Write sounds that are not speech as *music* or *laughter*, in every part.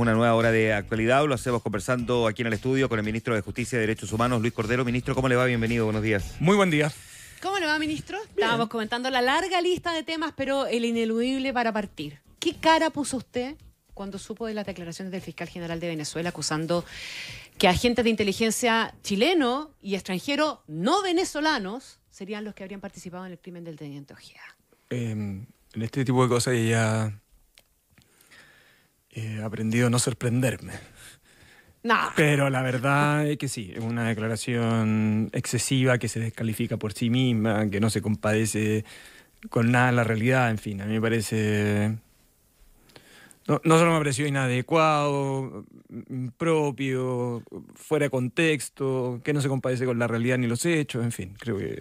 una nueva hora de actualidad. Lo hacemos conversando aquí en el estudio con el ministro de Justicia y Derechos Humanos, Luis Cordero. Ministro, ¿cómo le va? Bienvenido, buenos días. Muy buen día. ¿Cómo le va, ministro? Estábamos comentando la larga lista de temas, pero el ineludible para partir. ¿Qué cara puso usted cuando supo de las declaraciones del fiscal general de Venezuela acusando que agentes de inteligencia chileno y extranjero no venezolanos serían los que habrían participado en el crimen del teniente Ojeda? Em, en este tipo de cosas ya he aprendido a no sorprenderme. Pero la verdad es que sí, es una declaración excesiva que se descalifica por sí misma, que no se compadece con nada la realidad, en fin, a mí me parece... No, no solo me pareció inadecuado, impropio, fuera de contexto, que no se compadece con la realidad ni los hechos, en fin, creo que...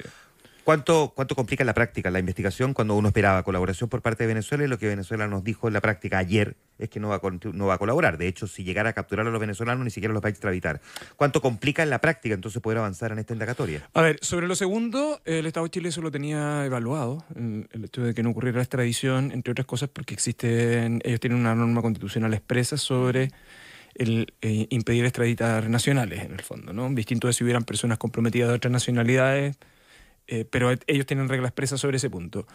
¿Cuánto, complica la práctica la investigación cuando uno esperaba colaboración por parte de Venezuela y lo que Venezuela nos dijo en la práctica ayer es que no va a, no va a colaborar? De hecho, si llegara a capturar a los venezolanos ni siquiera los va a extraditar. ¿Cuánto complica en la práctica entonces poder avanzar en esta indagatoria? A ver, sobre lo segundo, el Estado de Chile eso lo tenía evaluado, mm, el hecho de que no ocurriera la extradición, entre otras cosas porque existen, ellos tienen una norma constitucional expresa sobre el eh, impedir extraditar nacionales en el fondo, ¿no? Distinto de si hubieran personas comprometidas de otras nacionalidades eh, pero ellos tienen reglas expresas sobre ese punto.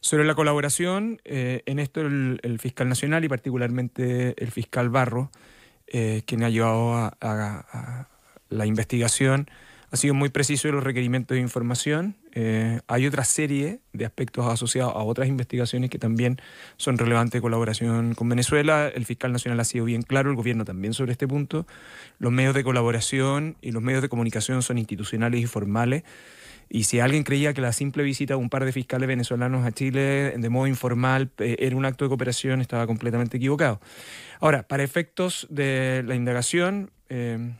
Sobre la colaboración, eh, en esto el, fiscal nacional y particularmente el fiscal Barro, eh, quien ha llevado a, a, la investigación, ha sido muy preciso en los requerimientos de información. Eh, hay otra serie de aspectos asociados a otras investigaciones que también son relevantes de colaboración con Venezuela. El fiscal nacional ha sido bien claro, el gobierno también sobre este punto. Los medios de colaboración y los medios de comunicación son institucionales y formales. Y si alguien creía que la simple visita de un par de fiscales venezolanos a Chile de modo informal eh, era un acto de cooperación, estaba completamente equivocado. Ahora, para efectos de la indagación, eh,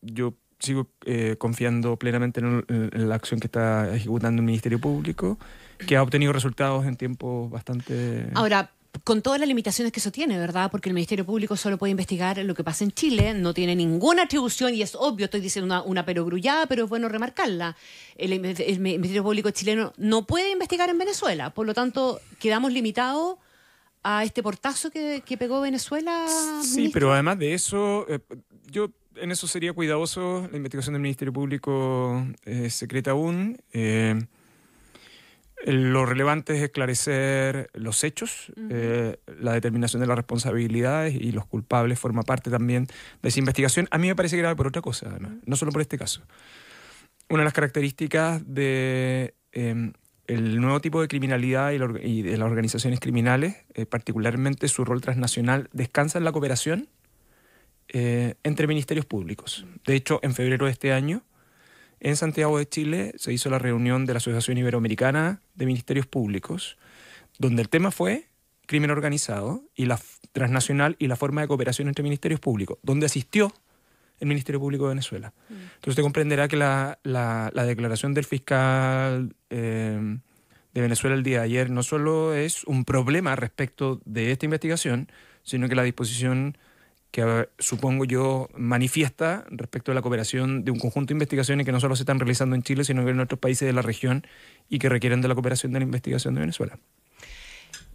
yo sigo eh, confiando plenamente en, la acción que está ejecutando el Ministerio Público, que ha obtenido resultados en tiempos bastante... Ahora, con todas las limitaciones que eso tiene, ¿verdad? Porque el Ministerio Público solo puede investigar lo que pasa en Chile, no tiene ninguna atribución y es obvio, estoy diciendo una, una perogrullada, pero es bueno remarcarla. El, Ministerio Público chileno no puede investigar en Venezuela, por lo tanto, quedamos limitados a este portazo que, pegó Venezuela. Sí, pero además de eso, eh, yo en eso sería cuidadoso, la investigación del Ministerio Público es eh, secreta aún. Eh, lo relevante es esclarecer los hechos, eh, la determinación de las responsabilidades y los culpables forma parte también de esa investigación. A mí me parece grave por otra cosa, además, no solo por este caso. Una de las características del em, nuevo tipo de criminalidad y, de las organizaciones criminales, eh, particularmente su rol transnacional, descansa en la cooperación eh, entre ministerios públicos. De hecho, en febrero de este año, en Santiago de Chile se hizo la reunión de la Asociación Iberoamericana de Ministerios Públicos, donde el tema fue crimen organizado y la transnacional y la forma de cooperación entre ministerios públicos, donde asistió el Ministerio Público de Venezuela. Mm. Entonces usted comprenderá que la, declaración del fiscal eh, de Venezuela el día de ayer no solo es un problema respecto de esta investigación, sino que la disposición que eh, supongo yo manifiesta respecto a la cooperación de un conjunto de investigaciones que no solo se están realizando en Chile, sino que en otros países de la región y que requieren de la cooperación de la investigación de Venezuela.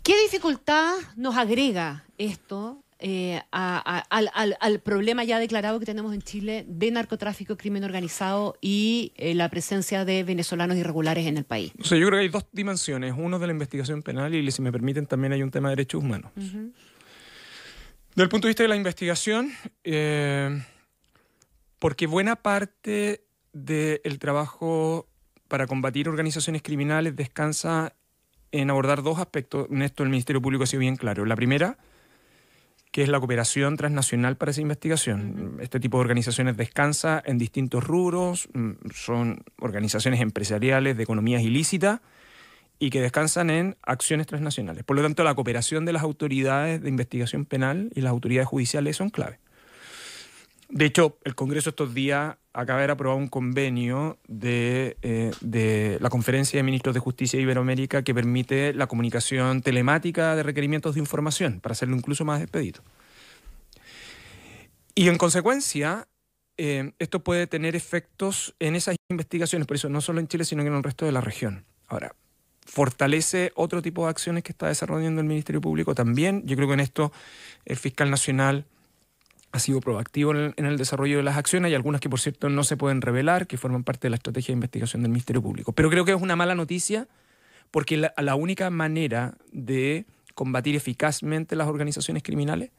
¿Qué dificultad nos agrega esto eh, al, problema ya declarado que tenemos en Chile de narcotráfico, crimen organizado y eh, la presencia de venezolanos irregulares en el país? yo creo que hay dos dimensiones. Uno de la investigación penal y, si me permiten, también hay un tema de derechos humanos. Desde el punto de vista de la investigación, eh, porque buena parte del trabajo para combatir organizaciones criminales descansa en abordar dos aspectos. En esto el Ministerio Público ha sido bien claro. La primera, que es la cooperación transnacional para esa investigación. Este tipo de organizaciones descansa en distintos rubros, mm, son organizaciones empresariales de economías ilícitas y que descansan en acciones transnacionales. Por lo tanto, la cooperación de las autoridades de investigación penal y las autoridades judiciales son clave. De hecho, el Congreso estos días acaba de haber aprobado un convenio de, eh, la Conferencia de Ministros de Justicia de Iberoamérica que permite la comunicación telemática de requerimientos de información, para hacerlo incluso más expedito. Y en consecuencia, eh, esto puede tener efectos en esas investigaciones, por eso no solo en Chile, sino en el resto de la región. Ahora, fortalece otro tipo de acciones que está desarrollando el Ministerio Público también. Yo creo que en esto el fiscal nacional ha sido proactivo en el, desarrollo de las acciones. y algunas que, por cierto, no se pueden revelar, que forman parte de la estrategia de investigación del Ministerio Público. Pero creo que es una mala noticia porque la, la única manera de combatir eficazmente las organizaciones criminales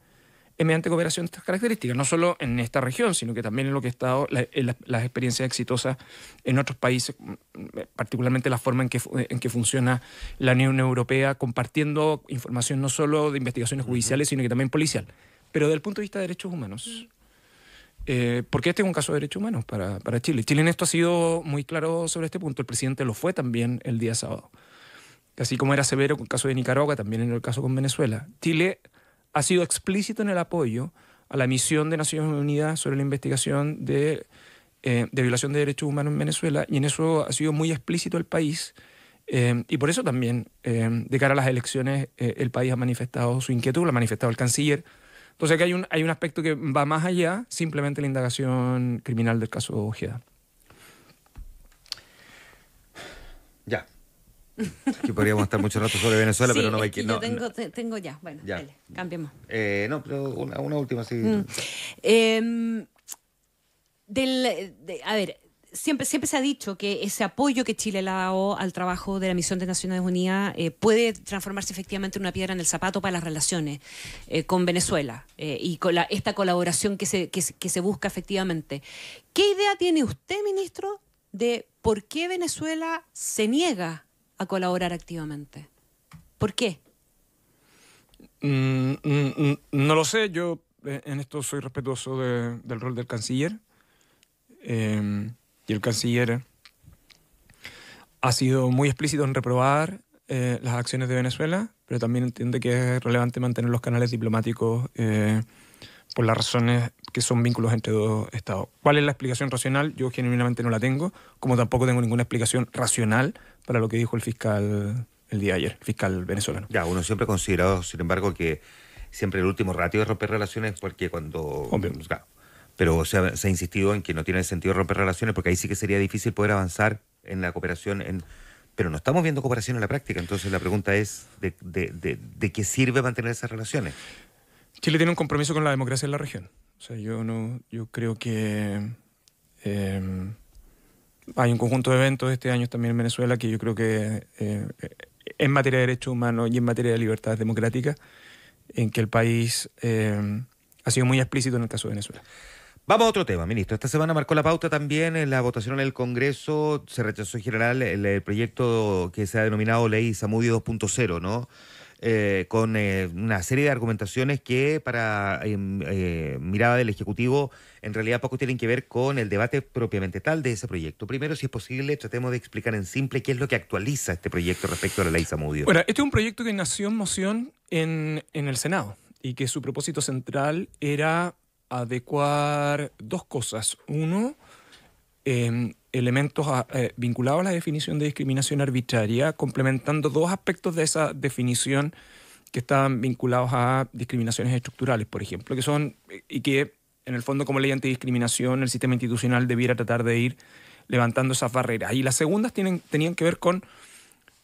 mediante cooperación de estas características, no solo en esta región, sino que también en lo que ha estado las experiencias exitosas en otros países, particularmente la forma en que, en que funciona la Unión Europea, compartiendo información no solo de investigaciones judiciales, sino que también policial. Pero desde el punto de vista de derechos humanos, eh, porque este es un caso de derechos humanos para, para Chile. Chile en esto ha sido muy claro sobre este punto. El presidente lo fue también el día sábado. Así como era severo con el caso de Nicaragua, también en el caso con Venezuela. Chile ha sido explícito en el apoyo a la misión de Naciones Unidas sobre la investigación de, eh, violación de derechos humanos en Venezuela y en eso ha sido muy explícito el país. Eh, y por eso también, eh, de cara a las elecciones, el país ha manifestado su inquietud, lo ha manifestado el canciller. Entonces aquí hay un, hay un aspecto que va más allá simplemente la indagación criminal del caso Ojeda. Ya, Aquí podríamos estar mucho rato sobre Venezuela, pero no hay que. tengo, ya, bueno, cambiemos. Eh, no, pero una, última, sí. Mm. Em, del, a ver, siempre, siempre se ha dicho que ese apoyo que Chile le ha dado al trabajo de la misión de Naciones Unidas eh, puede transformarse efectivamente en una piedra en el zapato para las relaciones eh, con Venezuela y con esta colaboración que se, que se busca efectivamente. ¿Qué idea tiene usted, ministro, de por qué Venezuela se niega a colaborar activamente. ¿Por qué? Mm, mm, mm, no lo sé, yo eh, en esto soy respetuoso del rol del canciller. Em, y el canciller ha sido muy explícito en reprobar eh, las acciones de Venezuela, pero también entiende que es relevante mantener los canales diplomáticos eh, por las razones que son vínculos entre dos estados. ¿Cuál es la explicación racional? Yo genuinamente no la tengo, como tampoco tengo ninguna explicación racional para lo que dijo el fiscal el día ayer, el fiscal venezolano. Ya, uno siempre ha considerado, sin embargo, que siempre el último ratio de romper relaciones porque cuando... pero se ha, insistido en que no tiene sentido romper relaciones porque ahí sí que sería difícil poder avanzar en la cooperación. En, pero no estamos viendo cooperación en la práctica, entonces la pregunta es de, qué sirve mantener esas relaciones. Chile tiene un compromiso con la democracia en la región. O sea, yo no, yo creo que em, hay un conjunto de eventos este año también en Venezuela que yo creo que eh, en materia de derechos humanos y en materia de libertades democráticas, en que el país eh, ha sido muy explícito en el caso de Venezuela. Vamos a otro tema, ministro. Esta semana marcó la pauta también en la votación en el Congreso. Se rechazó en general el, el proyecto que se ha denominado Ley Samudio 2.0, ¿no? Eh, con eh, una serie de argumentaciones que para em, eh, mirada del Ejecutivo en realidad poco tienen que ver con el debate propiamente tal de ese proyecto. Primero, si es posible, tratemos de explicar en simple qué es lo que actualiza este proyecto respecto a la ley Zamudio. Bueno, este es un proyecto que nació en moción en, en el Senado y que su propósito central era adecuar dos cosas. Uno, Em, elementos ah, eh, vinculados a la definición de discriminación arbitraria, complementando dos aspectos de esa definición que están vinculados a discriminaciones estructurales, por ejemplo, que son eh, y que en el fondo como ley antidiscriminación el sistema institucional debiera tratar de ir levantando esas barreras. Y las segundas tenían que ver con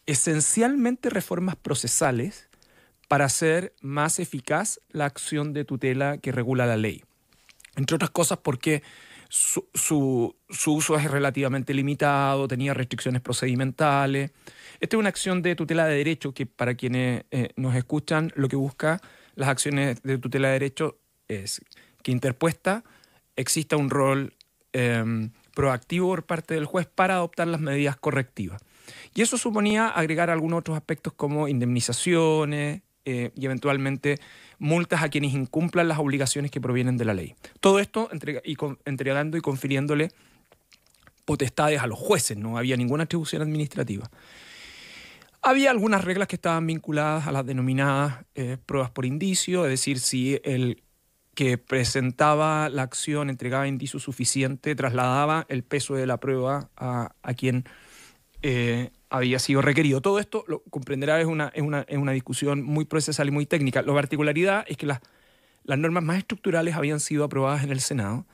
esencialmente reformas procesales para hacer más eficaz la acción de tutela que regula la ley. Entre otras cosas porque su, uso es relativamente limitado, tenía restricciones procedimentales. Esta es una acción de tutela de derecho que para quienes eh, nos escuchan, lo que busca las acciones de tutela de derecho es que interpuesta exista un rol em, proactivo por parte del juez para adoptar las medidas correctivas. Y eso suponía agregar algunos otros aspectos como indemnizaciones, eh, y eventualmente multas a quienes incumplan las obligaciones que provienen de la ley. Todo esto entregando y confiriéndole potestades a los jueces, no había ninguna atribución administrativa. Había algunas reglas que estaban vinculadas a las denominadas eh, pruebas por indicio, es decir, si el que presentaba la acción entregaba indicio suficiente, trasladaba el peso de la prueba a, quien eh, había sido requerido. Todo esto, lo comprenderá, es una, discusión muy procesal y muy técnica. La particularidad es que las, las normas más estructurales habían sido aprobadas en el Senado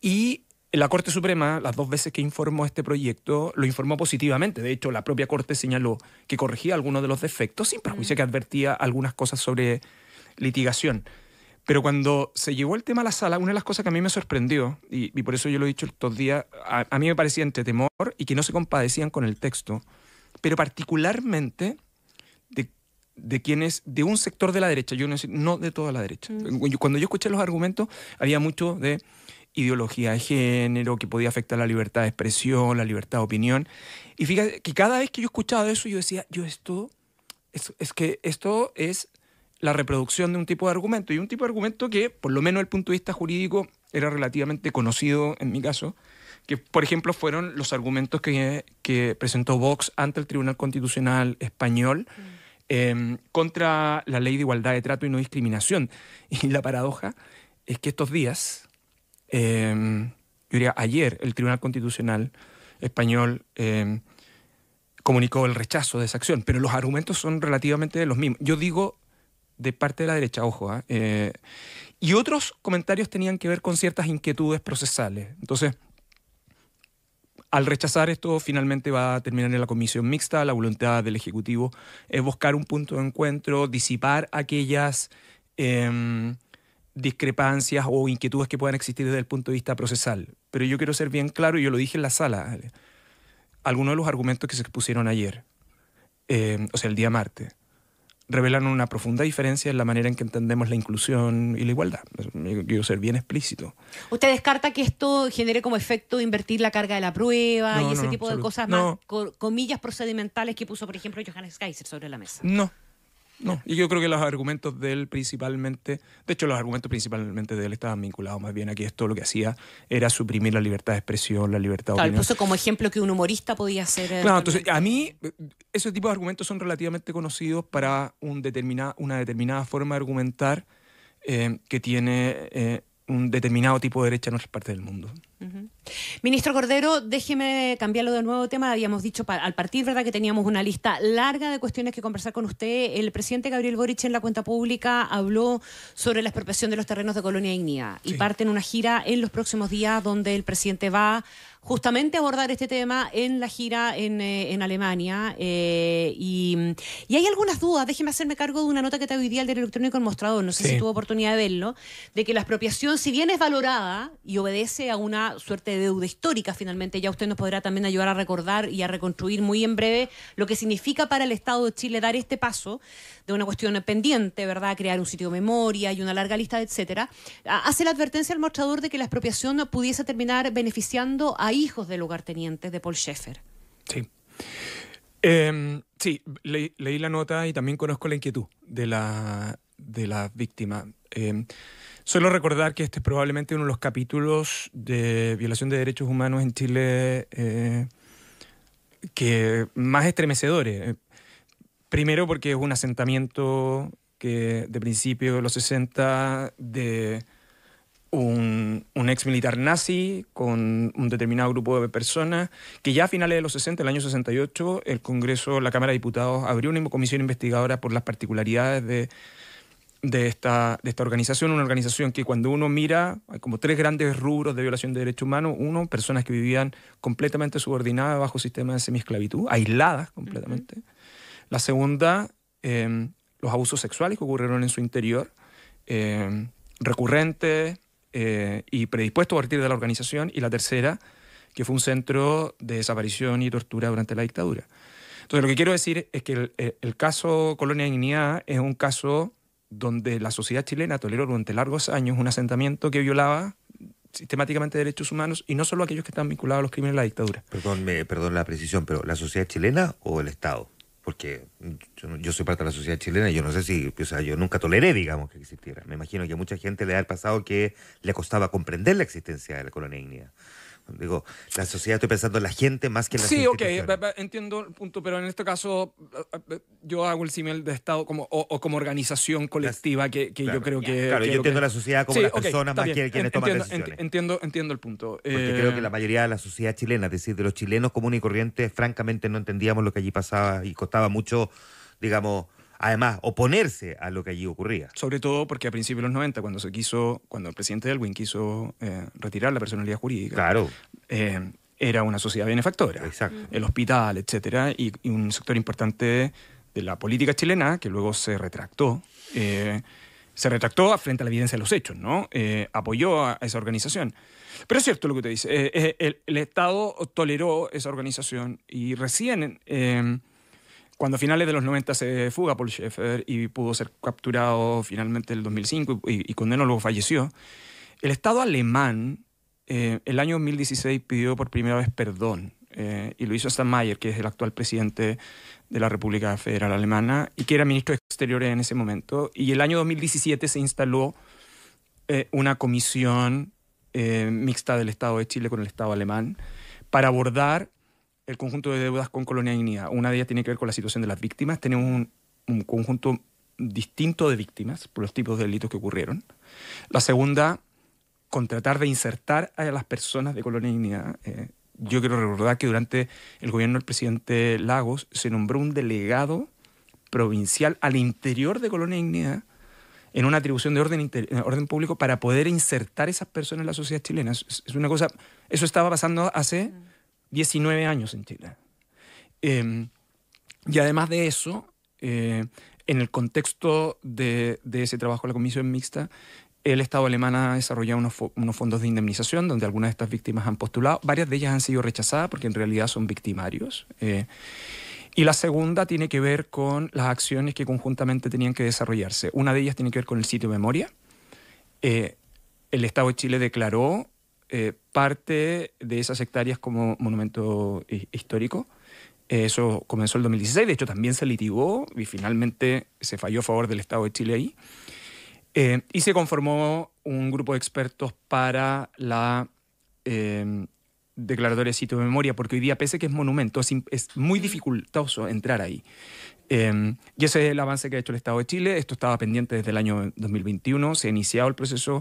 y la Corte Suprema, las dos veces que informó este proyecto, lo informó positivamente. De hecho, la propia Corte señaló que corregía algunos de los defectos, sin perjuicio que advertía algunas cosas sobre litigación. Pero cuando se llevó el tema a la sala, una de las cosas que a mí me sorprendió, y, por eso yo lo he dicho estos días, a, mí me parecía entre temor y que no se compadecían con el texto, pero particularmente de quienes, de un sector de la derecha, yo no, no de toda la derecha. Mm. Cuando yo escuché los argumentos, había mucho de ideología de género, que podía afectar la libertad de expresión, la libertad de opinión. Y fíjate que cada vez que yo escuchaba eso, yo decía, yo esto, es que esto es la reproducción de un tipo de argumento, y un tipo de argumento que, por lo menos desde el punto de vista jurídico, era relativamente conocido en mi caso, que por ejemplo fueron los argumentos que, presentó Vox ante el Tribunal Constitucional Español mm. em, contra la ley de igualdad de trato y no discriminación. *laughs* Y la paradoja es que estos días, em, yo diría ayer, el Tribunal Constitucional Español em, comunicó el rechazo de esa acción, pero los argumentos son relativamente los mismos. Yo digo de parte de la derecha, ojo. ¿ah? Eh, y otros comentarios tenían que ver con ciertas inquietudes procesales. Entonces, al rechazar esto, finalmente va a terminar en la comisión mixta. La voluntad del Ejecutivo es buscar un punto de encuentro, disipar aquellas em, discrepancias o inquietudes que puedan existir desde el punto de vista procesal. Pero yo quiero ser bien claro, y yo lo dije en la sala, algunos de los argumentos que se expusieron ayer, em, o sea, el día martes, revelan una profunda diferencia en la manera en que entendemos la inclusión y la igualdad. quiero ser bien explícito. ¿Usted descarta que esto genere como efecto invertir la carga de la prueba y ese tipo de cosas más, comillas, procedimentales que puso, por ejemplo, Johannes Geiser sobre la mesa? No, no, y yo creo que los argumentos de él principalmente, de hecho los argumentos principalmente de él estaban vinculados más bien Aquí que esto lo que hacía era suprimir la libertad de expresión, la libertad de claro, puso como ejemplo que un humorista podía hacer. Claro, eh, entonces a mí ese tipo de argumentos son relativamente conocidos para un una determinada forma de argumentar eh, que tiene eh, un determinado tipo de derecha en otras partes del mundo. Ministro Cordero, déjeme cambiarlo de nuevo tema. Habíamos dicho al partir, ¿verdad?, que teníamos una lista larga de cuestiones que conversar con usted. El presidente Gabriel Boric en la cuenta pública habló sobre la expropiación de los terrenos de Colonia Ignía y parte en una gira en los próximos días donde el presidente va justamente abordar este tema en la gira en, eh, en Alemania. Eh, y, y, hay algunas dudas, déjeme hacerme cargo de una nota que te hoy día el del electrónico El Mostrador, no sé si tuvo oportunidad de verlo, de que la expropiación, si bien es valorada y obedece a una suerte de deuda histórica, finalmente ya usted nos podrá también ayudar a recordar y a reconstruir muy en breve lo que significa para el Estado de Chile dar este paso de una cuestión pendiente, ¿verdad? Crear un sitio de memoria y una larga lista, etcétera. Hace la advertencia al mostrador de que la expropiación pudiese terminar beneficiando a hijos del teniente de Paul Schaeffer. Sí. Em, sí, leí la nota y también conozco la inquietud de la, de la víctima. Em, suelo recordar que este es probablemente uno de los capítulos de violación de derechos humanos en Chile eh, que más estremecedores. Eh, primero porque es un asentamiento que de principio de los 60 de un, ex militar nazi con un determinado grupo de personas, que ya a finales de los 60, el año 68, el Congreso, la Cámara de Diputados abrió una comisión investigadora por las particularidades de, de, esta, esta organización, una organización que cuando uno mira, hay como tres grandes rubros de violación de derechos humanos. Uno, personas que vivían completamente subordinadas bajo sistemas de semiesclavitud, aisladas completamente. La segunda, eh, los abusos sexuales que ocurrieron en su interior, eh, recurrentes eh, y predispuesto a partir de la organización, y la tercera, que fue un centro de desaparición y tortura durante la dictadura. Entonces, lo que quiero decir es que eh, el, caso Colonia Dignidad es un caso donde la sociedad chilena toleró durante largos años un asentamiento que violaba sistemáticamente derechos humanos y no solo aquellos que están vinculados a los crímenes de la dictadura. Perdón, perdón la precisión, pero ¿la sociedad chilena o el Estado? porque yo, soy parte de la sociedad chilena yo no sé si, o sea, yo nunca toleré, digamos, que existiera. Me imagino que a mucha gente le ha pasado que le costaba comprender la existencia de la colonia Digo, la sociedad, estoy pensando en la gente más que en la Sí, ok, entiendo el punto, pero en este caso eh, eh, yo hago el símil de Estado como, o, como organización colectiva que, yo creo que... Claro, yo entiendo la sociedad como las personas más que quienes toman decisiones. Entiendo, entiendo el punto. Porque eh, creo que la mayoría de la sociedad chilena, es decir, de los chilenos comunes y corrientes, francamente no entendíamos lo que allí pasaba y costaba mucho, digamos además oponerse a lo que allí ocurría. Sobre todo porque a principios de los 90, cuando se quiso, cuando el presidente Elwin quiso eh, retirar la personalidad jurídica, claro. Eh, era una sociedad benefactora, Exacto. el hospital, etcétera, y, un sector importante de la política chilena que luego se retractó. Eh, se retractó frente a la evidencia de los hechos, ¿no? apoyó a esa organización. Pero es cierto lo que te dice. el, el, Estado toleró esa organización y recién cuando a finales de los 90 se fuga Paul Schaeffer y pudo ser capturado finalmente en el 2005 y, y, y luego falleció, el Estado alemán eh, el año 2016 pidió por primera vez perdón eh, y lo hizo Steinmeier, que es el actual presidente de la República Federal Alemana y que era ministro de Exteriores en ese momento. Y el año 2017 se instaló eh, una comisión mixta del Estado de Chile con el Estado alemán para abordar el conjunto de deudas con Colonia Dignidad. Una de ellas tiene que ver con la situación de las víctimas. Tenemos un, conjunto distinto de víctimas por los tipos de delitos que ocurrieron. La segunda, con tratar de insertar a las personas de Colonia Dignidad. Eh, yo quiero recordar que durante el gobierno del presidente Lagos se nombró un delegado provincial al interior de Colonia Dignidad en una atribución de orden, eh, orden público para poder insertar esas personas en la sociedad chilena. Es, una cosa, eso estaba pasando hace mm. 19 años en Chile. Em, y además de eso, eh, en el contexto de, ese trabajo de la Comisión Mixta, el Estado alemán ha desarrollado unos, fondos de indemnización donde algunas de estas víctimas han postulado. Varias de ellas han sido rechazadas porque en realidad son victimarios. Eh. y la segunda tiene que ver con las acciones que conjuntamente tenían que desarrollarse. Una de ellas tiene que ver con el sitio de memoria. Eh, el Estado de Chile declaró eh, parte de esas hectáreas como monumento histórico. Eh, eso comenzó en 2016, de hecho también se litigó y finalmente se falló a favor del Estado de Chile ahí. Eh, y se conformó un grupo de expertos para la declaratoria de sitio de memoria, porque hoy día, pese a que es monumento, es muy dificultoso entrar ahí. Em, y ese es el avance que ha hecho el Estado de Chile. Esto estaba pendiente desde el año 2021, se ha iniciado el proceso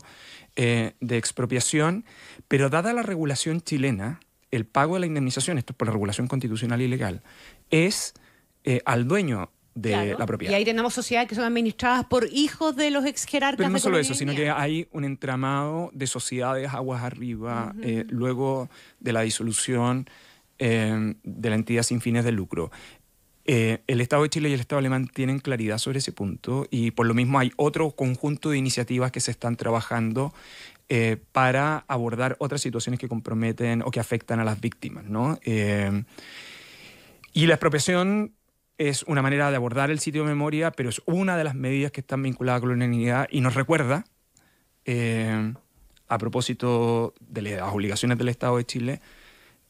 eh, de expropiación, pero dada la regulación chilena, el pago de la indemnización, esto es por la regulación constitucional y legal, es eh, al dueño de la propiedad. Y ahí tenemos sociedades que son administradas por hijos de los ex jerarcas. Pero no solo eso, sino que hay un entramado de sociedades aguas arriba, eh, luego de la disolución de la entidad sin fines de lucro. Eh, el Estado de Chile y el Estado alemán tienen claridad sobre ese punto y por lo mismo hay otro conjunto de iniciativas que se están trabajando eh, para abordar otras situaciones que comprometen o que afectan a las víctimas. Eh, y la expropiación es una manera de abordar el sitio de memoria, pero es una de las medidas que están vinculadas con la unanimidad y nos recuerda, a propósito de las obligaciones del Estado de Chile,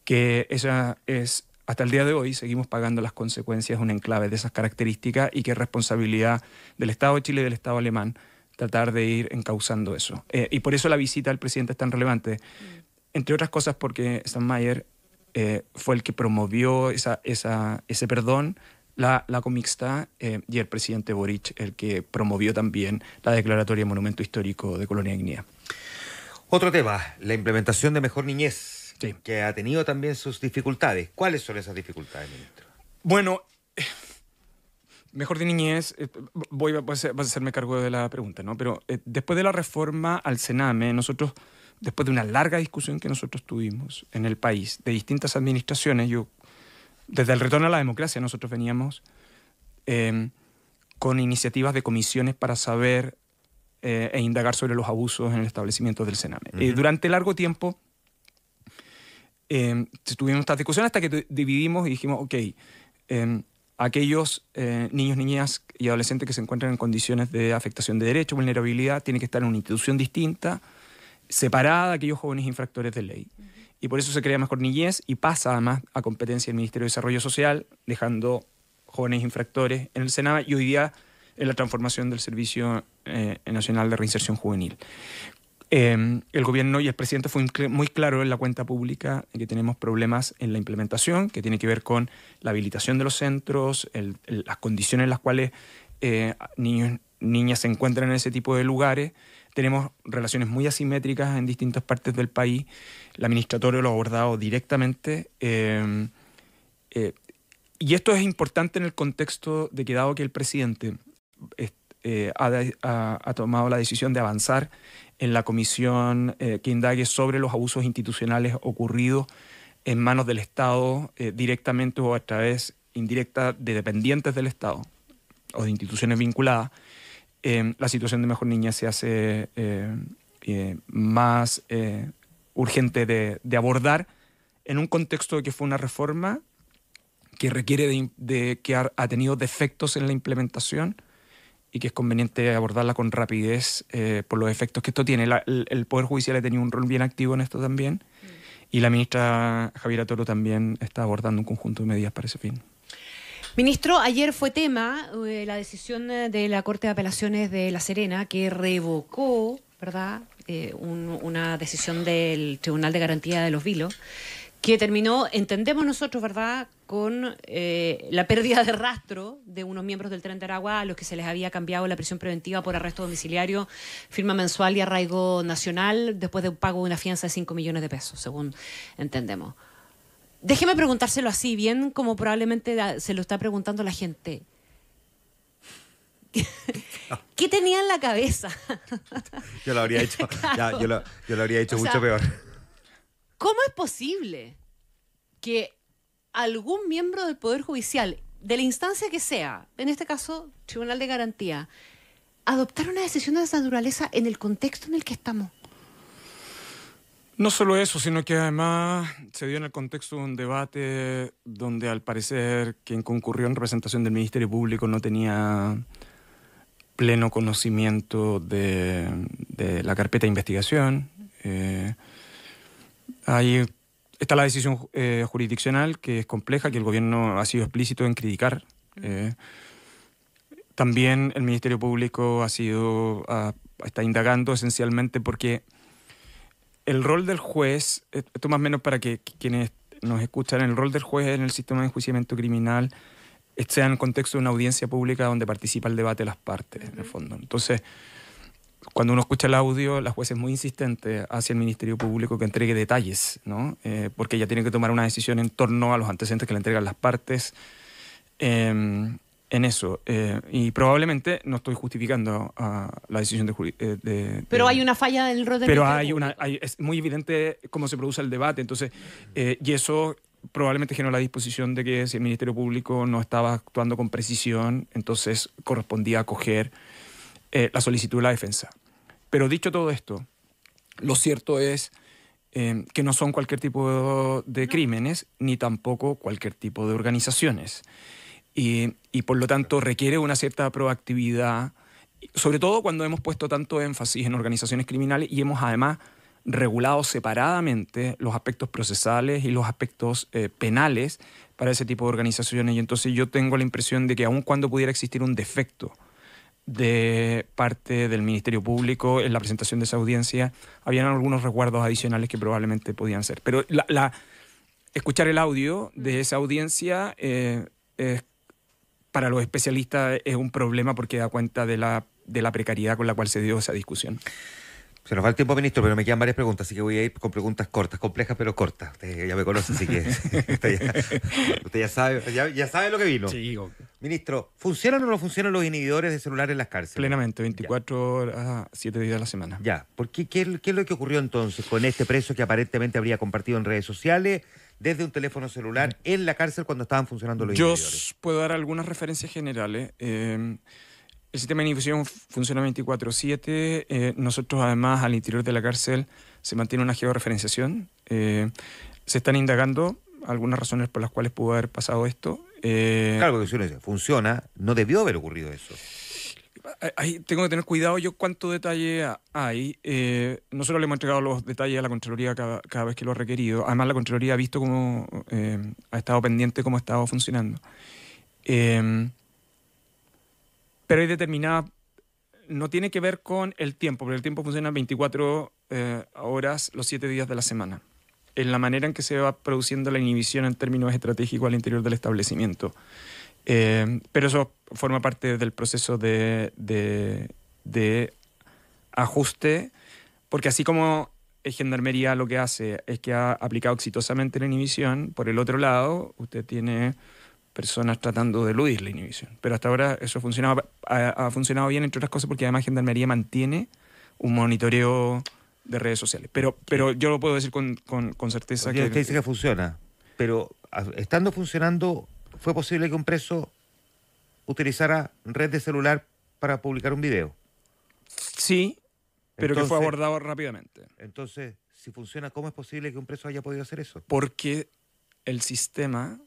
que esa es hasta el día de hoy seguimos pagando las consecuencias de un enclave de esas características y que es responsabilidad del Estado de Chile y del Estado alemán tratar de ir encauzando eso. Eh, y por eso la visita del presidente es tan relevante, mm. entre otras cosas porque San Mayer eh, fue el que promovió esa, ese perdón, la, la comixta, eh, y el presidente Boric el que promovió también la declaratoria de monumento histórico de Colonia Ignea. Otro tema, la implementación de Mejor Niñez que ha tenido también sus dificultades. ¿Cuáles son esas dificultades, ministro? Bueno, eh, mejor de niñez, eh, voy, a, hacerme cargo de la pregunta, ¿no? Pero eh, después de la reforma al Sename, nosotros, después de una larga discusión que nosotros tuvimos en el país, de distintas administraciones, yo, desde el retorno a la democracia, nosotros veníamos em, con iniciativas de comisiones para saber e indagar sobre los abusos en el establecimiento del Sename. Y durante largo tiempo, Em, tuvimos esta discusión hasta que dividimos y dijimos, ok, em, aquellos eh, niños, niñas y adolescentes que se encuentran en condiciones de afectación de derecho vulnerabilidad, tienen que estar en una institución distinta, separada de aquellos jóvenes infractores de ley. Y por eso se crea Más Niñez y pasa además a competencia del Ministerio de Desarrollo Social, dejando jóvenes infractores en el Senado y hoy día en la transformación del Servicio eh, Nacional de Reinserción Juvenil. Em, el gobierno y el presidente fue muy claro en la cuenta pública que tenemos problemas en la implementación, que tiene que ver con la habilitación de los centros, las condiciones en las cuales eh, niños, niñas se encuentran en ese tipo de lugares. Tenemos relaciones muy asimétricas en distintas partes del país. El administratorio lo ha abordado directamente. Em, eh, y esto es importante en el contexto de que dado que el presidente eh, eh, ha, tomado la decisión de avanzar en la comisión eh, que indague sobre los abusos institucionales ocurridos en manos del Estado eh, directamente o a través indirecta de dependientes del Estado o de instituciones vinculadas. Em, la situación de Mejor Niña se hace más urgente de, abordar en un contexto que fue una reforma que requiere de, que ha tenido defectos en la implementación y que es conveniente abordarla con rapidez eh, por los efectos que esto tiene. el, Poder Judicial ha tenido un rol bien activo en esto también mm. y la ministra Javiera Toro también está abordando un conjunto de medidas para ese fin. Ministro, ayer fue tema eh, la decisión de la Corte de Apelaciones de La Serena que revocó, ¿verdad?, eh, una decisión del Tribunal de Garantía de los Vilos que terminó, entendemos nosotros, ¿verdad?, con eh, la pérdida de rastro de unos miembros del Tren de Aragua a los que se les había cambiado la prisión preventiva por arresto domiciliario, firma mensual y arraigo nacional después de un pago de una fianza de 5 millones de pesos, según entendemos. Déjeme preguntárselo así, bien como probablemente se lo está preguntando la gente. *laughs* ¿Qué tenía en la cabeza? Yo lo habría hecho, *laughs* ya, yo, lo, yo lo habría mucho peor. ¿Cómo es posible que algún miembro del Poder Judicial, de la instancia que sea, en este caso Tribunal de Garantía, adoptar una decisión de esa naturaleza en el contexto en el que estamos? No solo eso, sino que además se dio en el contexto de un debate donde al parecer quien concurrió en representación del Ministerio Público no tenía pleno conocimiento de, la carpeta de investigación. Eh, Ahí está la decisión eh, jurisdiccional, que es compleja, que el gobierno ha sido explícito en criticar. Eh, también el Ministerio Público ha sido, está indagando esencialmente porque el rol del juez, eh, esto más o menos para que, quienes nos escuchan, el rol del juez en el sistema de enjuiciamiento criminal eh, sea en el contexto de una audiencia pública donde participa el debate de las partes, en el fondo. Entonces, cuando uno escucha el audio, la jueza es muy insistente hacia el Ministerio Público que entregue detalles, ¿no? Eh, porque ella tiene que tomar una decisión en torno a los antecedentes que le entregan las partes em, en eso. Eh, y probablemente no estoy justificando la decisión de, eh, Pero hay una falla del rol Pero hay una, es muy evidente cómo se produce el debate, entonces, y eso probablemente generó la disposición de que si el Ministerio Público no estaba actuando con precisión, entonces correspondía coger eh, la solicitud de la defensa. Pero dicho todo esto, lo cierto es em, que no son cualquier tipo de crímenes ni tampoco cualquier tipo de organizaciones. Y, por lo tanto requiere una cierta proactividad, sobre todo cuando hemos puesto tanto énfasis en organizaciones criminales y hemos además regulado separadamente los aspectos procesales y los aspectos eh, penales para ese tipo de organizaciones. Y entonces yo tengo la impresión de que aun cuando pudiera existir un defecto, de parte del Ministerio Público en la presentación de esa audiencia, habían algunos recuerdos adicionales que probablemente podían ser. Pero la, escuchar el audio de esa audiencia eh, para los especialistas es un problema porque da cuenta de la, de la precariedad con la cual se dio esa discusión. Se nos va el tiempo, ministro, pero me quedan varias preguntas, así que voy a ir con preguntas cortas, complejas pero cortas. Usted ya me conoce, así que *laughs* usted, ya, sabe, ya, sabe lo que vino. Sí, digo. Ministro, ¿funcionan o no funcionan los inhibidores de celular en las cárceles? Plenamente, 24 horas, 7 ah, días a la semana. Ya, ¿por qué, es lo que ocurrió entonces con este preso que aparentemente habría compartido en redes sociales? desde un teléfono celular en la cárcel cuando estaban funcionando los inhibidores. Yo puedo dar algunas referencias generales. Eh, el sistema de infusión funciona 24/7. Eh, nosotros además al interior de la cárcel se mantiene una georreferenciación. Eh, se están indagando algunas razones por las cuales pudo haber pasado esto. Eh, claro, funciona, no debió haber ocurrido eso. Ahí tengo que tener cuidado yo cuánto detalle hay. nosotros le hemos entregado los detalles a la Contraloría cada, vez que lo ha requerido. Además, la Contraloría ha visto cómo ha estado pendiente, cómo ha estado funcionando. Eh, pero hay No tiene que ver con el tiempo, porque el tiempo funciona 24 eh, horas los 7 días de la semana. En la manera en que se va produciendo la inhibición en términos estratégicos al interior del establecimiento. Eh, pero eso forma parte del proceso de, de, de ajuste, porque así como Gendarmería lo que hace es que ha aplicado exitosamente la inhibición, por el otro lado, usted tiene personas tratando de eludir la inhibición. Pero hasta ahora eso ha, funcionado bien, entre otras cosas, porque además Gendarmería mantiene un monitoreo de redes sociales. Pero, pero yo lo puedo decir con, certeza que... Usted dice que funciona, pero estando funcionando, ¿fue posible que un preso utilizara red de celular para publicar un video? Sí, pero que fue abordado rápidamente. Entonces, si funciona, ¿cómo es posible que un preso haya podido hacer eso? Porque el sistema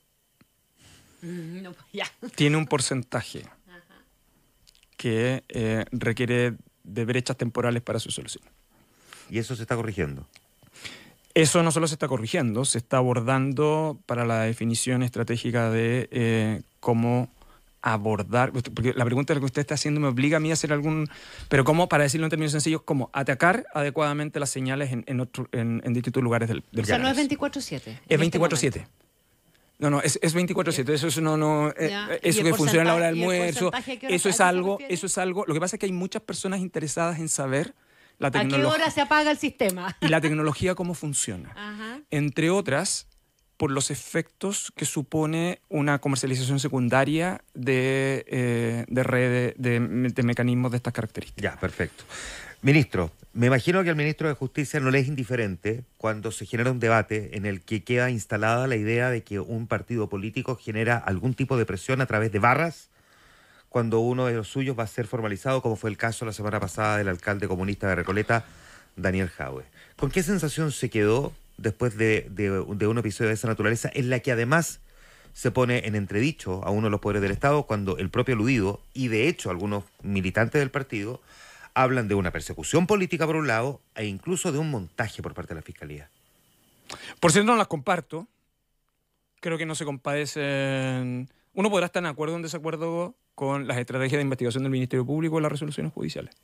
pues Tiene un porcentaje que eh, requiere de brechas temporales para su solución. ¿Y eso se está corrigiendo? Eso no solo se está corrigiendo, se está abordando para la definición estratégica de eh, cómo abordar, la pregunta que usted está haciendo me obliga a mí a hacer algún, pero cómo, para decirlo en términos sencillos, cómo atacar adecuadamente las señales en, distintos lugares del, país. O sea, no es 24-7. Es 24-7. Este no, no, es, es 24-7, eso no, no, eh, eh, eso que funciona a la hora del almuerzo, eso es algo, eso es algo, lo que pasa es que hay muchas personas interesadas en saber la tecnología. ¿A qué hora se apaga el sistema? Y la tecnología cómo funciona. Entre otras, por los efectos que supone una comercialización secundaria de, eh, redes, de mecanismos de estas características. Ya, perfecto. Ministro, me imagino que al ministro de Justicia no le es indiferente cuando se genera un debate en el que queda instalada la idea de que un partido político genera algún tipo de presión a través de barras cuando uno de los suyos va a ser formalizado, como fue el caso la semana pasada del alcalde comunista de Recoleta, Daniel Jaue. ¿Con qué sensación se quedó después de, de un episodio de esa naturaleza en la que además se pone en entredicho a uno de los poderes del Estado cuando el propio aludido y de hecho algunos militantes del partido Hablan de una persecución política por un lado e incluso de un montaje por parte de la Fiscalía. Por cierto, no las comparto. Creo que no se compadecen. Uno podrá estar en acuerdo o en desacuerdo con las estrategias de investigación del Ministerio Público o las resoluciones judiciales.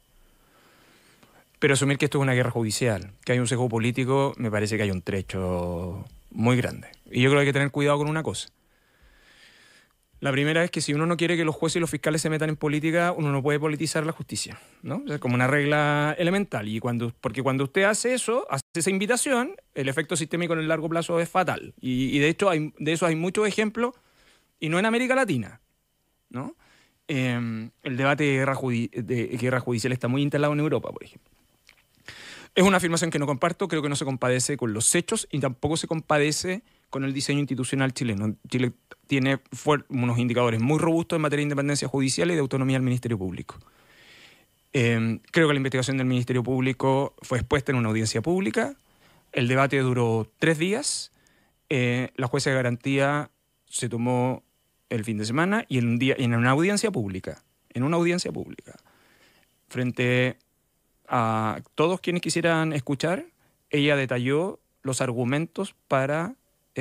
Pero asumir que esto es una guerra judicial, que hay un sesgo político, me parece que hay un trecho muy grande. Y yo creo que hay que tener cuidado con una cosa. La primera es que si uno no quiere que los jueces y los fiscales se metan en política, uno no puede politizar la justicia, ¿no? Es como una regla elemental. Y cuando, porque cuando usted hace eso, hace esa invitación, el efecto sistémico en el largo plazo es fatal. Y, de hecho, hay, de eso hay muchos ejemplos, y no en América Latina, ¿no? Em, el debate de guerra, de guerra judicial está muy instalado en Europa, por ejemplo. Es una afirmación que no comparto, creo que no se compadece con los hechos y tampoco se compadece con el diseño institucional chileno. Chile tiene unos indicadores muy robustos en materia de independencia judicial y de autonomía del Ministerio Público. Em, creo que la investigación del Ministerio Público fue expuesta en una audiencia pública. El debate duró tres días. Eh, la jueza de garantía se tomó el fin de semana y en, un día, en una audiencia pública. En una audiencia pública. Frente a todos quienes quisieran escuchar, ella detalló los argumentos para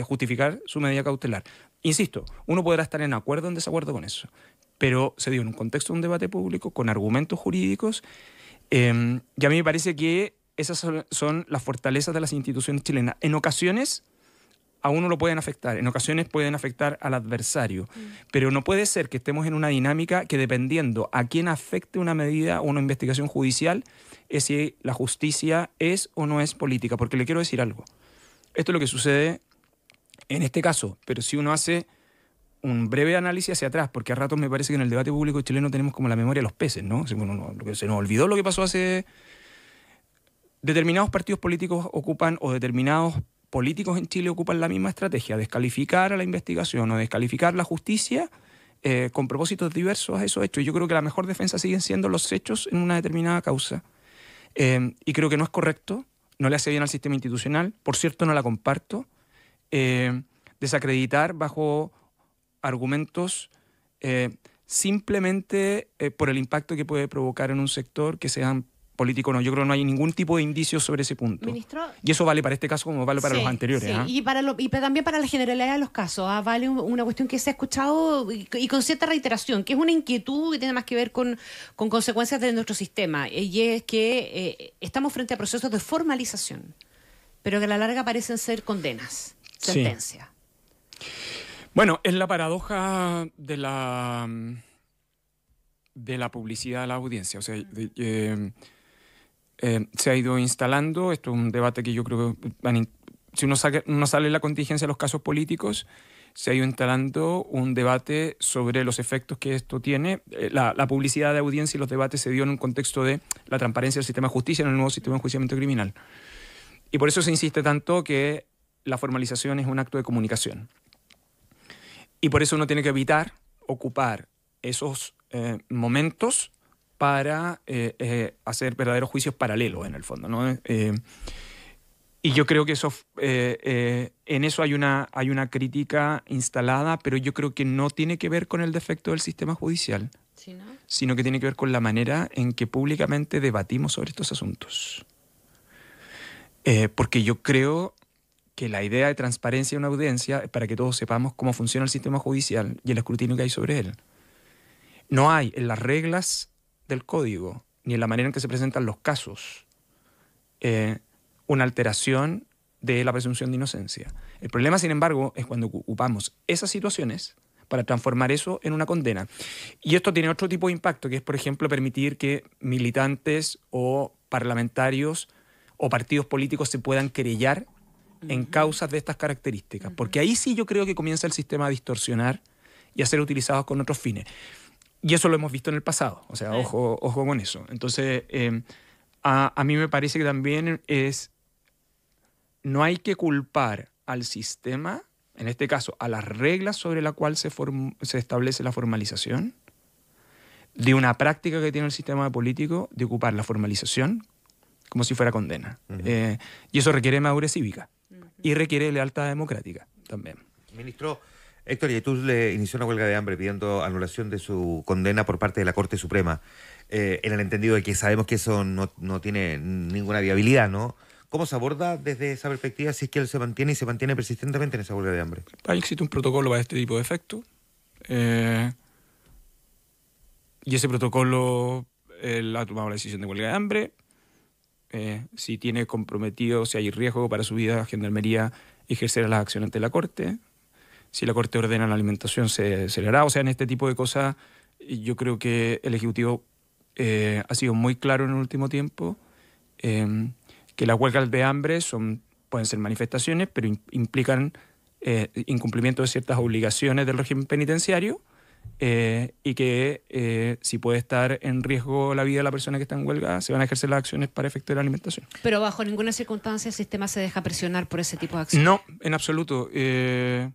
justificar su medida cautelar. Insisto, uno podrá estar en acuerdo o en desacuerdo con eso, pero se dio en un contexto de un debate público, con argumentos jurídicos, em, y a mí me parece que esas son, las fortalezas de las instituciones chilenas. En ocasiones a uno lo pueden afectar, en ocasiones pueden afectar al adversario, mm. pero no puede ser que estemos en una dinámica que dependiendo a quién afecte una medida o una investigación judicial, es si la justicia es o no es política, porque le quiero decir algo. Esto es lo que sucede en este caso, pero si uno hace un breve análisis hacia atrás, porque a ratos me parece que en el debate público chileno tenemos como la memoria de los peces, ¿no? se nos olvidó lo que pasó hace... Determinados partidos políticos ocupan, o determinados políticos en Chile ocupan la misma estrategia, descalificar a la investigación o descalificar la justicia eh, con propósitos diversos a esos hechos. Yo creo que la mejor defensa siguen siendo los hechos en una determinada causa. Eh, y creo que no es correcto, no le hace bien al sistema institucional, por cierto no la comparto, eh, desacreditar bajo argumentos eh, simplemente eh, por el impacto que puede provocar en un sector que sean político no. Yo creo que no hay ningún tipo de indicio sobre ese punto. y eso vale para este caso como vale para los anteriores. Sí. ¿ah? Y, para también para la generalidad de los casos. ¿ah? Vale una cuestión que se ha escuchado y, con cierta reiteración, que es una inquietud que tiene más que ver con, con consecuencias de nuestro sistema. Y es que estamos frente a procesos de formalización, pero que a la larga parecen ser condenas sentencia. Bueno, es la paradoja de la de la publicidad de la audiencia. O sea, eh, eh, se ha ido instalando, esto es un debate que yo creo que si uno, sale sale la contingencia de los casos políticos, se ha ido instalando un debate sobre los efectos que esto tiene. Eh, la, la, publicidad de audiencia y los debates se dio en un contexto de la transparencia del sistema de justicia en el nuevo sistema de enjuiciamiento criminal. Y por eso se insiste tanto que la formalización es un acto de comunicación. Y por eso uno tiene que evitar ocupar esos eh, momentos para eh, eh, hacer verdaderos juicios paralelos en el fondo. y yo creo que eso, en eso hay una, hay una crítica instalada, pero yo creo que no tiene que ver con el defecto del sistema judicial, sino que tiene que ver con la manera en que públicamente debatimos sobre estos asuntos. porque yo creo que la idea de transparencia de una audiencia es para que todos sepamos cómo funciona el sistema judicial y el escrutinio que hay sobre él. No hay en las reglas del código, ni en la manera en que se presentan los casos, eh, una alteración de la presunción de inocencia. El problema, sin embargo, es cuando ocupamos esas situaciones para transformar eso en una condena. Y esto tiene otro tipo de impacto, que es, por ejemplo, permitir que militantes o parlamentarios o partidos políticos se puedan querellar en causas de estas características, porque ahí sí yo creo que comienza el sistema a distorsionar y a ser utilizados con otros fines. Y eso lo hemos visto en el pasado, o sea, ojo, ojo con eso. Entonces, em, a, mí me parece que también es, no hay que culpar al sistema, en este caso, a las reglas sobre la cual se, se establece la formalización, de una práctica que tiene el sistema político de ocupar la formalización como si fuera condena. Eh, y eso requiere madurez cívica y requiere lealtad democrática también. Ministro, Héctor Yetus le inició una huelga de hambre pidiendo anulación de su condena por parte de la Corte Suprema, eh, en el entendido de que sabemos que eso no, tiene ninguna viabilidad, ¿no? ¿Cómo se aborda desde esa perspectiva si es que él se mantiene y se mantiene persistentemente en esa huelga de hambre? existe un protocolo para este tipo de efectos. Eh, y ese protocolo, ha tomado la decisión de huelga de hambre. Eh, si tiene comprometido, si hay riesgo para su vida, Gendarmería ejercerá las acciones ante la Corte. Si la Corte ordena la alimentación, se, se O sea, en este tipo de cosas, yo creo que el Ejecutivo eh, ha sido muy claro en el último tiempo em, que las huelgas de hambre son, pueden ser manifestaciones, pero implican eh, incumplimiento de ciertas obligaciones del régimen penitenciario eh, y que eh, si puede estar en riesgo la vida de la persona que está en huelga, se van a ejercer las acciones para efecto de la alimentación. Pero bajo ninguna circunstancia el sistema se deja presionar por ese tipo de acciones. No, en absoluto. Eh,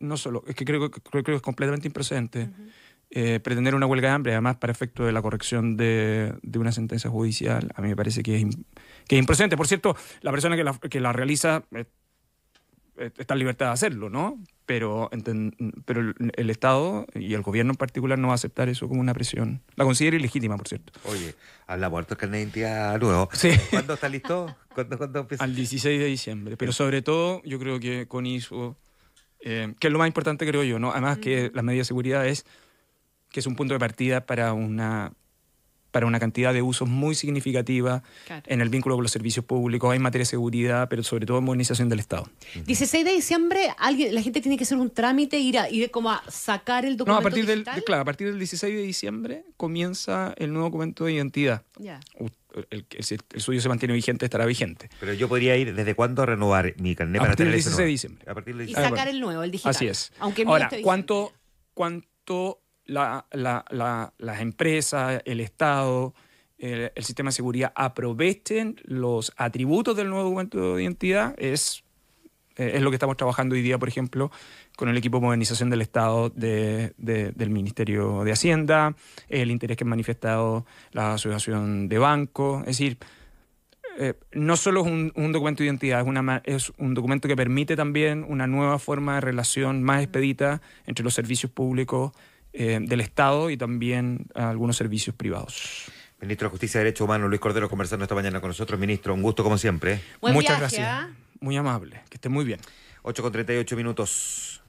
no solo, es que creo, creo, que es completamente improcedente pretender una huelga de hambre, además para efecto de la corrección de, una sentencia judicial, a mí me parece que es, que es improcedente. Por cierto, la persona que la, que la realiza eh, está en libertad de hacerlo, ¿no? Pero, pero el Estado y el gobierno en particular no va a aceptar eso como una presión. La considera ilegítima, por cierto. Oye, habla muerto que de identidad Sí. ¿Cuándo está listo? ¿Cuándo, empieza? Al 16 de diciembre. Pero sobre todo, yo creo que con eso, eh, que es lo más importante, creo yo, ¿no? Además que la medida de seguridad es que es un punto de partida para una para una cantidad de usos muy significativa en el vínculo con los servicios públicos, en materia de seguridad, pero sobre todo en modernización del Estado. 16 de diciembre, alguien, la gente tiene que hacer un trámite, ir a, ir como a sacar el documento. No, a partir del, claro, a partir del 16 de diciembre comienza el nuevo documento de identidad. El, suyo se mantiene vigente, estará vigente. Pero yo podría ir, ¿desde cuándo a renovar mi carnet para tener 16 de diciembre. A partir del 16. Y sacar el nuevo, el digital. Así es. Aunque Ahora, ¿cuánto, ¿cuánto las empresas, el Estado, el, sistema de seguridad aprovechen los atributos del nuevo documento de identidad es, eh, es lo que estamos trabajando hoy día, por ejemplo, con el equipo de modernización del Estado del Ministerio de Hacienda, el interés que ha manifestado la Asociación de Bancos. Es decir, eh, no solo es un, documento de identidad, es, una, es un documento que permite también una nueva forma de relación más expedita entre los servicios públicos eh, del Estado y también algunos servicios privados. Ministro de Justicia y Derecho Humano, Luis Cordero, conversando esta mañana con nosotros. Ministro, un gusto como siempre. Muchas gracias. ¿ah? Muy amable. Que esté muy bien. 8 con 38 minutos.